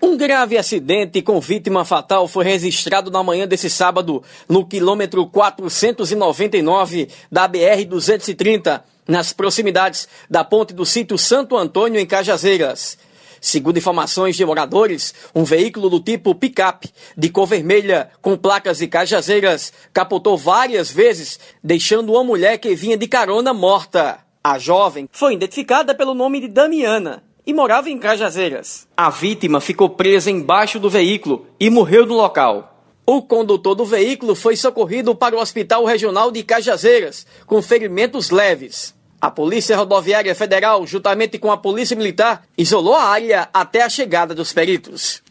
Um grave acidente com vítima fatal foi registrado na manhã desse sábado, no quilômetro 499 da BR-230, nas proximidades da ponte do sítio Santo Antônio, em Cajazeiras. Segundo informações de moradores, um veículo do tipo picape, de cor vermelha, com placas de cajazeiras, capotou várias vezes, deixando uma mulher que vinha de carona morta. A jovem foi identificada pelo nome de Damiana e morava em Cajazeiras. A vítima ficou presa embaixo do veículo e morreu no local. O condutor do veículo foi socorrido para o Hospital Regional de Cajazeiras, com ferimentos leves. A Polícia Rodoviária Federal, juntamente com a Polícia Militar, isolou a área até a chegada dos peritos.